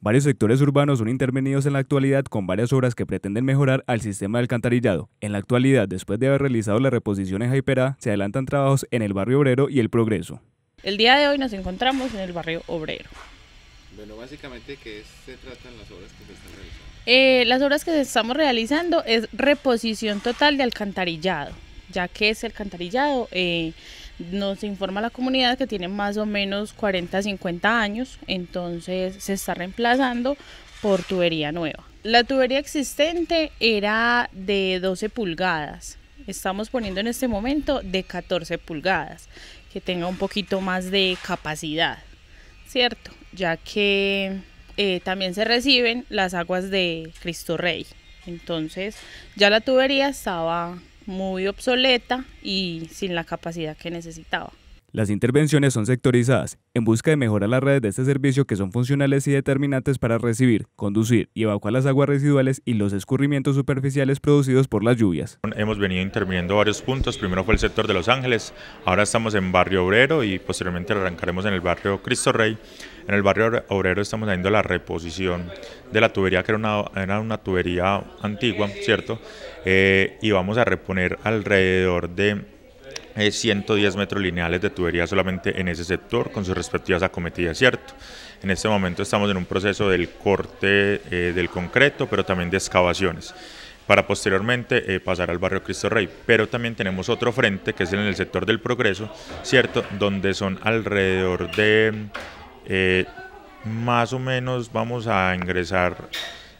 Varios sectores urbanos son intervenidos en la actualidad con varias obras que pretenden mejorar al sistema de alcantarillado. En la actualidad, después de haber realizado la reposición en Jaiperá, se adelantan trabajos en el barrio Obrero y el Progreso. El día de hoy nos encontramos en el barrio Obrero. Bueno, básicamente, ¿qué se tratan las obras que se están realizando? Eh, las obras que estamos realizando es reposición total de alcantarillado, ya que es alcantarillado eh, nos informa la comunidad que tiene más o menos 40, 50 años, entonces se está reemplazando por tubería nueva. La tubería existente era de 12 pulgadas. Estamos poniendo en este momento de 14 pulgadas, que tenga un poquito más de capacidad, ¿cierto? Ya que eh, también se reciben las aguas de Cristo Rey. Entonces ya la tubería estaba muy obsoleta y sin la capacidad que necesitaba. Las intervenciones son sectorizadas, en busca de mejorar las redes de este servicio que son funcionales y determinantes para recibir, conducir y evacuar las aguas residuales y los escurrimientos superficiales producidos por las lluvias. Hemos venido interviniendo varios puntos, primero fue el sector de Los Ángeles, ahora estamos en Barrio Obrero y posteriormente arrancaremos en el Barrio Cristo Rey. En el Barrio Obrero estamos haciendo la reposición de la tubería, que era una, era una tubería antigua, ¿cierto? Eh, y vamos a reponer alrededor de 110 eh, metros lineales de tubería solamente en ese sector con sus respectivas acometidas, ¿cierto? En este momento estamos en un proceso del corte eh, del concreto, pero también de excavaciones para posteriormente eh, pasar al barrio Cristo Rey. Pero también tenemos otro frente que es en el sector del progreso, ¿cierto? Donde son alrededor de más o menos vamos a ingresar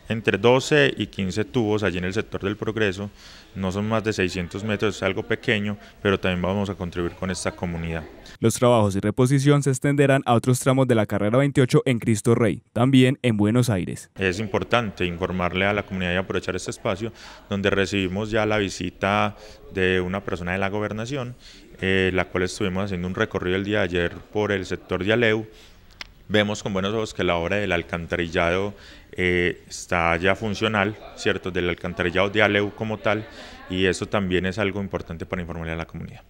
entre 12 y 15 tubos allí en el sector del progreso. No son más de 600 metros, es algo pequeño, pero también vamos a contribuir con esta comunidad. Los trabajos y reposición se extenderán a otros tramos de la carrera 28 en Cristo Rey, también en Buenos Aires. Es importante informarle a la comunidad y aprovechar este espacio donde recibimos ya la visita de una persona de la gobernación, eh, la cual estuvimos haciendo un recorrido el día de ayer por el sector de Aleu, vemos con buenos ojos que la obra del alcantarillado eh, está ya funcional, ¿cierto? Del alcantarillado de Aleu como tal, y eso también es algo importante para informarle a la comunidad.